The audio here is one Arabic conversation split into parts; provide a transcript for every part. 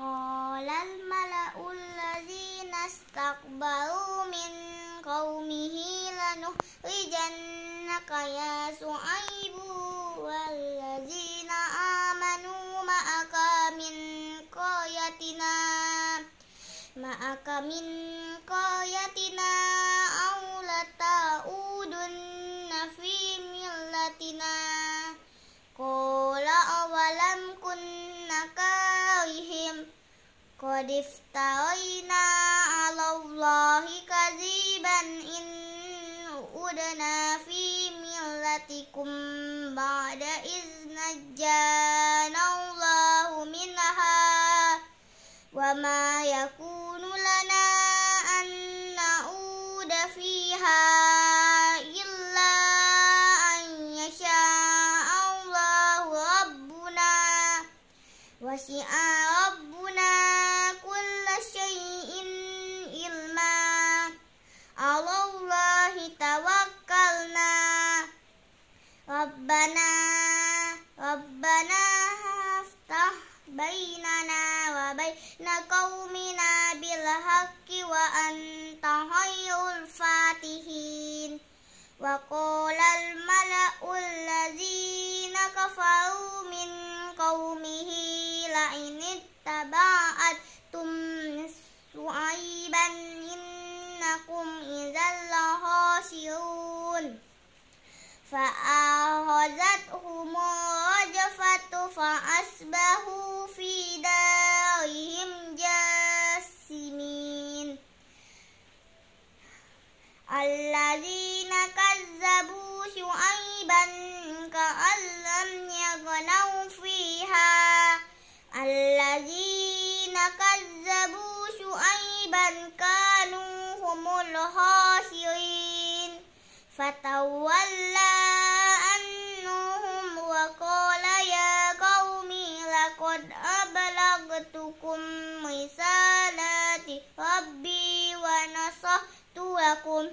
قال الملأ الذين استكبروا من قومه لنخرجنك يا شعيب والذين آمنوا معك من قريتنا معك من قريتنا أو لتعودن في ملتنا قال Qad iftaraina 'ala Allahi kadziban in udna fi millatikum ba'da iz najjana Allahu minha wa ma yakunu lana an na'uda fiha illa an yasha Allahu rabbuna wasi'a ربنا ربنا افتح بيننا وبين قومنا بالحق وأنت خير الفاتحين وقال الملأ الذين كفروا من قومه لئن اتبعتم شعيبا إنكم إذا لخاسرون فأ فأخذتهم الرجفة فأصبحوا في دارهم جاسمين الذين كذبوا شعيبا كأن لم يغنوا فيها الذين كذبوا شعيبا كانوا هم الخاسرين فتولى لكم رسالات ربي ونصحت لكم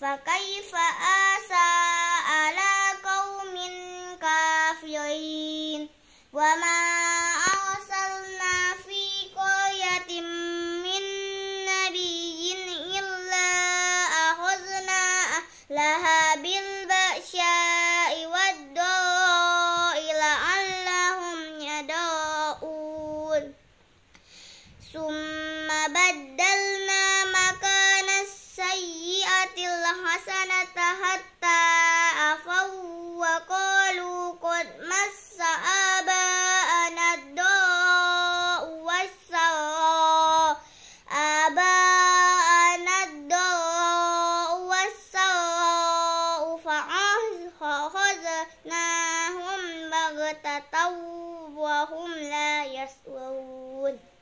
فكيف آسى على قوم كافرين وما أرسلنا في قرية من نبي إلا أخذنا أهلها ثم بدلنا مكان السيئة الحسنة حتى عفوا وقالوا قد مس آباءنا الضاء والسراء آباءنا الضاء والسراء فأخذناهم بغتة وهم لا يشعرون